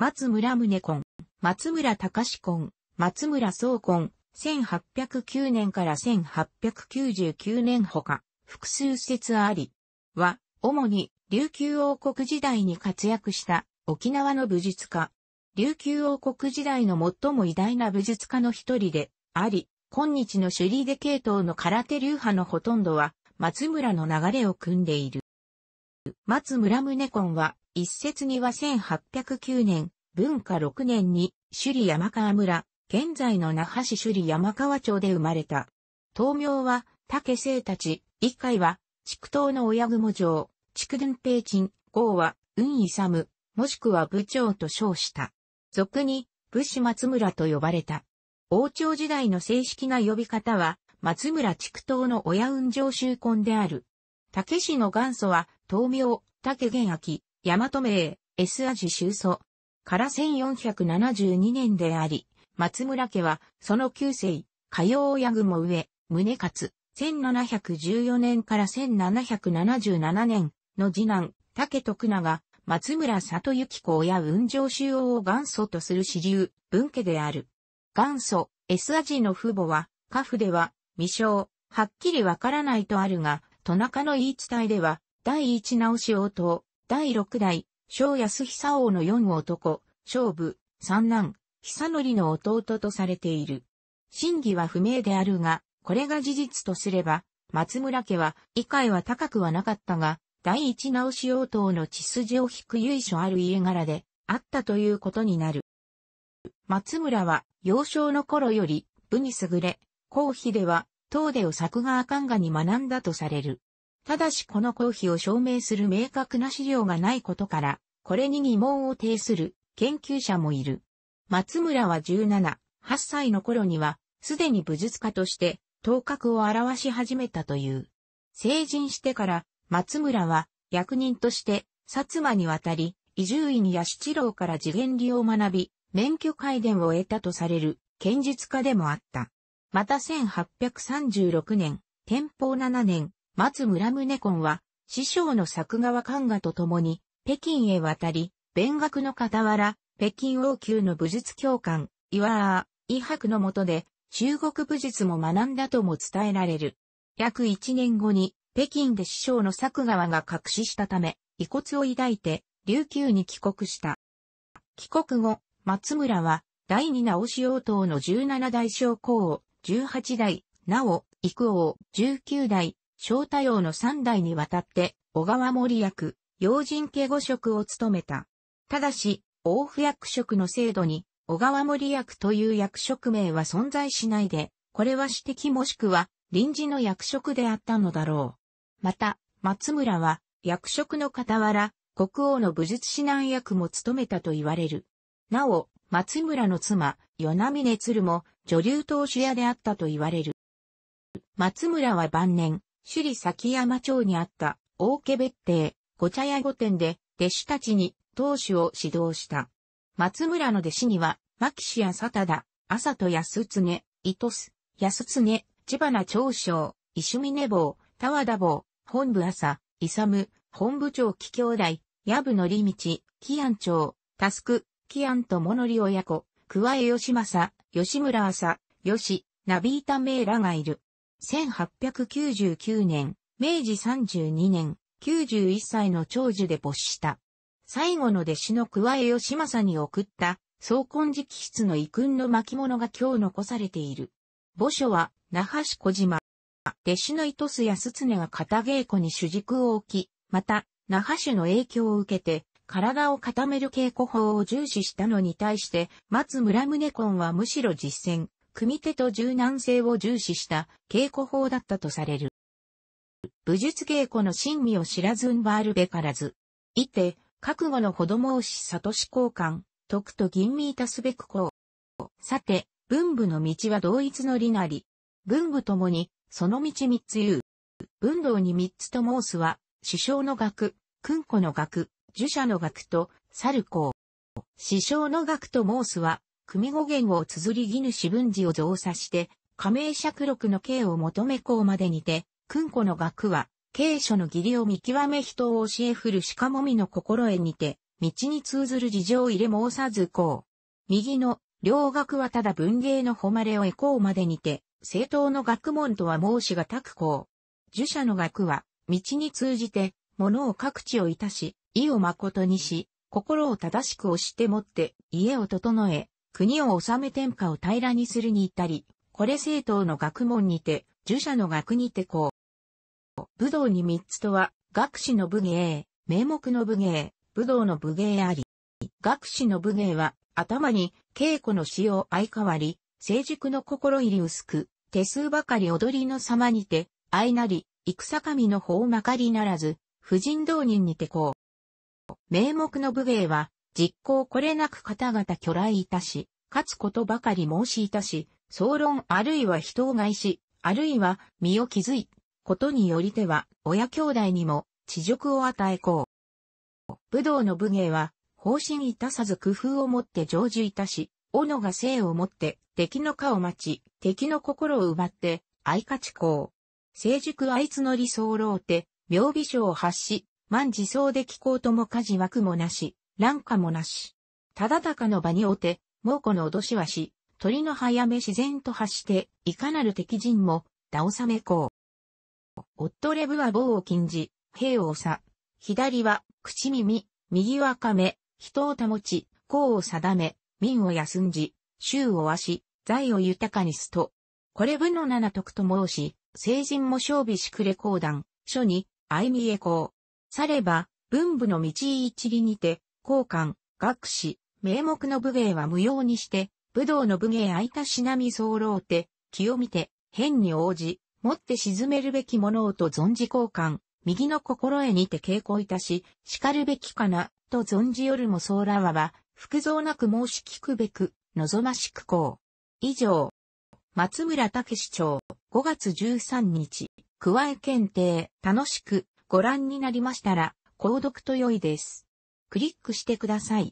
松村宗婚、松村隆婚、松村総婚、1809年から1899年ほか、複数説あり、は、主に琉球王国時代に活躍した沖縄の武術家。琉球王国時代の最も偉大な武術家の一人であり、今日の首里で系統の空手流派のほとんどは松村の流れを組んでいる。松村宗根は、一説には1809年、文化6年に、首里山川村、現在の那覇市首里山川町で生まれた。東名は、竹生たち、一回は、畜東の親雲城、畜伝平鎮、号は、運勇、もしくは部長と称した。俗に、武士松村と呼ばれた。王朝時代の正式な呼び方は、松村畜東の親雲城集根である。竹市の元祖は、東明、竹玄明、大和名、S 味修祖。から1472年であり、松村家は、その旧世、火曜親雲上、宗勝、1714年から1777年の次男、竹徳永、松村里幸子親雲上修王を元祖とする支流、文家である。元祖、S 味の父母は、家父では、未生、はっきりわからないとあるが、戸中の言い伝えでは、第一直し応答、第六代、小安久王の四男、勝負、三男、久則の弟とされている。真偽は不明であるが、これが事実とすれば、松村家は、以解は高くはなかったが、第一直し応答の血筋を引く由緒ある家柄で、あったということになる。松村は、幼少の頃より、武に優れ、皇妃では、東出を作画赤んがに学んだとされる。ただしこの公費を証明する明確な資料がないことから、これに疑問を呈する研究者もいる。松村は17、8歳の頃には、すでに武術家として、頭角を表し始めたという。成人してから、松村は、役人として、薩摩に渡り、伊集院や七郎から次元理を学び、免許改伝を得たとされる、剣術家でもあった。また1836年、天保7年、松村宗根は、師匠の作川勘賀と共に、北京へ渡り、勉学の傍ら、北京王宮の武術教官、岩あ、伊白の下で、中国武術も学んだとも伝えられる。約1年後に、北京で師匠の作川が隠ししたため、遺骨を抱いて、琉球に帰国した。帰国後、松村は、第二直し応答の17代将校を、18代、なお、幾王、19代、小太陽の三代にわたって、小川森役、要人警護職を務めた。ただし、大府役職の制度に、小川森役という役職名は存在しないで、これは指摘もしくは臨時の役職であったのだろう。また、松村は、役職の傍ら、国王の武術指南役も務めたと言われる。なお、松村の妻、与那峰鶴も女流投手屋であったと言われる。松村は晩年、首里崎山町にあった大家別邸、ご茶屋御殿で弟子たちに当主を指導した。松村の弟子には、牧師や佐田、朝戸安常、伊糸須、安常、千花長将、石峰坊、田和田坊、本部朝、勇、本部長貴兄弟、矢部の利道、貴安長、タスク、木安と物理親子、桑江義政、吉村朝、吉、ナビータ名らがいる。1899年、明治32年、91歳の長寿で没した。最後の弟子の桑江義政に送った、総根直筆の遺訓の巻物が今日残されている。墓所は、那覇市小島。弟子の糸須康常が片稽古に主軸を置き、また、那覇市の影響を受けて、体を固める稽古法を重視したのに対して、松村宗根はむしろ実践、組手と柔軟性を重視した稽古法だったとされる。武術稽古の真味を知らずんばあるべからず。いて、覚悟の子供をし里し交換、徳と吟味いたすべくこう。さて、文武の道は同一の理なり。文武ともに、その道三つ言う。文道に三つと申すは、師匠の学、訓古の学、儒者の学と、猿公。師匠の学と申すは、組語源を綴り義主文字を増作して、加盟尺録の刑を求め項までにて、訓子の学は、刑書の義理を見極め人を教え振るしかもみの心得にて、道に通ずる事情を入れ申さずこう。右の、両学はただ文芸の誉れを得こうまでにて、正当の学問とは申しがたくこう。儒者の学は、道に通じて、物を各地をいたし、意を誠にし、心を正しく押してもって、家を整え、国を治め天下を平らにするに至り、これ政党の学問にて、儒者の学にてこう。武道に三つとは、学士の武芸、名目の武芸、武道の武芸あり。学士の武芸は、頭に稽古の詩を相変わり、成熟の心入り薄く、手数ばかり踊りの様にて、相なり、戦神の法まかりならず、婦人道人にてこう。名目の武芸は、実行これなく方々巨来いたし、勝つことばかり申しいたし、総論あるいは人を害し、あるいは身を築い、ことによりては、親兄弟にも、恥辱を与えこう。武道の武芸は、方針いたさず工夫をもって成就いたし、斧が生をもって、敵の顔を待ち、敵の心を奪って、相勝ちこう。成熟あいつの理想ろうて、妙美賞を発し、万自走でこうとも家事枠もなし、乱かもなし。忠高の場におて、猛虎の脅しはし、鳥の早め自然と発して、いかなる敵陣も、倒さめこう。夫レブは棒を禁じ、兵をさ、左は、口耳、右は亀、人を保ち、功を定め、民を休んじ、衆をわし、財を豊かにすと。これ部の七徳と申し、成人も勝備しくれ講談、書に、相見えこう。されば、文部の道一理にて、交換、学士、名目の武芸は無用にして、武道の武芸空いたしなみ候て、気を見て、変に応じ、持って沈めるべきものをと存じ交換、右の心得にて傾向いたし、叱るべきかな、と存じよるもそらはは、複造なく申し聞くべく、望ましくこう。以上。松村武市長、5月13日、加え検定、楽しくご覧になりましたら、購読と良いです。クリックしてください。